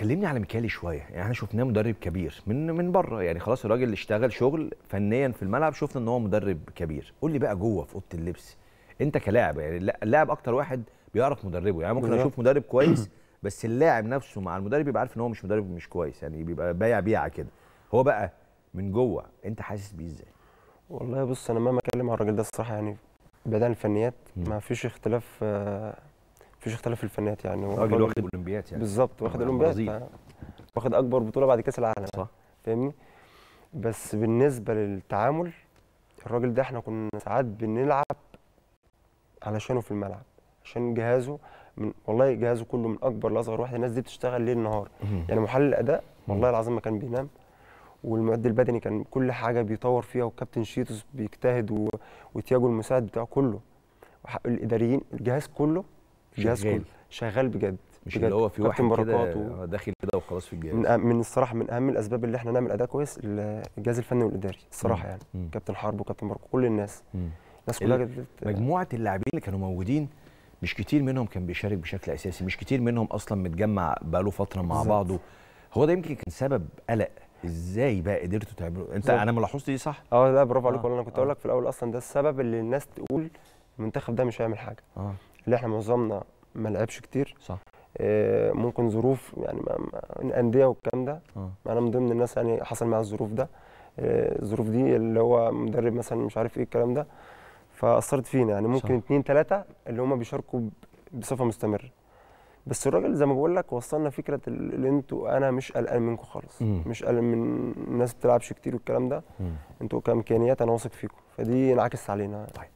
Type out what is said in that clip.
كلمني على ميكالي شويه يعني احنا شفناه مدرب كبير من من بره يعني خلاص الراجل اشتغل شغل فنيا في الملعب شفنا ان هو مدرب كبير قول لي بقى جوه في اوضه اللبس انت كلاعب يعني اللاعب اكتر واحد بيعرف مدربه يعني ممكن اشوف مدرب كويس بس اللاعب نفسه مع المدرب يبقى عارف ان هو مش مدرب مش كويس يعني بيبقى بايع بيعه كده هو بقى من جوه انت حاسس بيه ازاي والله بص انا ما اتكلم على الراجل ده الصراحه يعني بعيد عن الفنيات ما فيش اختلاف آه، مفيش اختلاف في الفنيات يعني هو راجل واخد اولمبيات يعني بالظبط واخد اولمبيات واخد اكبر بطوله بعد كاس العالم يعني، صح فاهمني بس بالنسبه للتعامل الراجل ده احنا كنا ساعات بنلعب علشانه في الملعب عشان جهازه من والله جهازه كله من اكبر لاصغر واحد الناس دي بتشتغل ليل نهار يعني محلل الاداء والله العظيم ما كان بينام والمعد البدني كان كل حاجه بيطور فيها وكابتن شيتوس بيجتهد و... وتياجو المساعد بتاعه كله الاداريين الجهاز كله جهاز شغال شغال بجد مش اللي هو في واحد كده و... داخل كده وخلاص في الجهاز من, أ... من الصراحه من اهم الاسباب اللي احنا نعمل اداء كويس الجهاز الفني والاداري الصراحه يعني مم. كابتن حرب وكابتن ماركو كل الناس مم. الناس كلها جددت مجموعه اللاعبين اللي كانوا موجودين مش كتير منهم كان بيشارك بشكل اساسي مش كتير منهم اصلا متجمع بقاله فتره مع بالزبط. بعضه هو ده يمكن كان سبب قلق ازاي بقى قدرتوا تعملوا انت انا ملاحظت دي صح اه لا برافو عليك آه. انا كنت اقول آه. لك في الاول اصلا ده السبب اللي الناس تقول المنتخب ده مش هيعمل حاجه آه. اللي احنا معظمنا ما لعبش كتير صح آه، ممكن ظروف يعني الانديه والكلام ده آه. انا من ضمن الناس يعني حصل معايا الظروف ده آه، الظروف دي اللي هو مدرب مثلا مش عارف ايه الكلام ده فاثرت فينا يعني ممكن صح. اتنين اللي هم بيشاركوا بصفه مستمره بس الراجل زي ما بقول لك وصلنا فكره اللي انتوا انا مش قلقان منكم خالص مم. مش قلقان من الناس بتلعبش كتير والكلام ده انتوا كامكانيات انا واثق فيكم فدي انعكست علينا طيب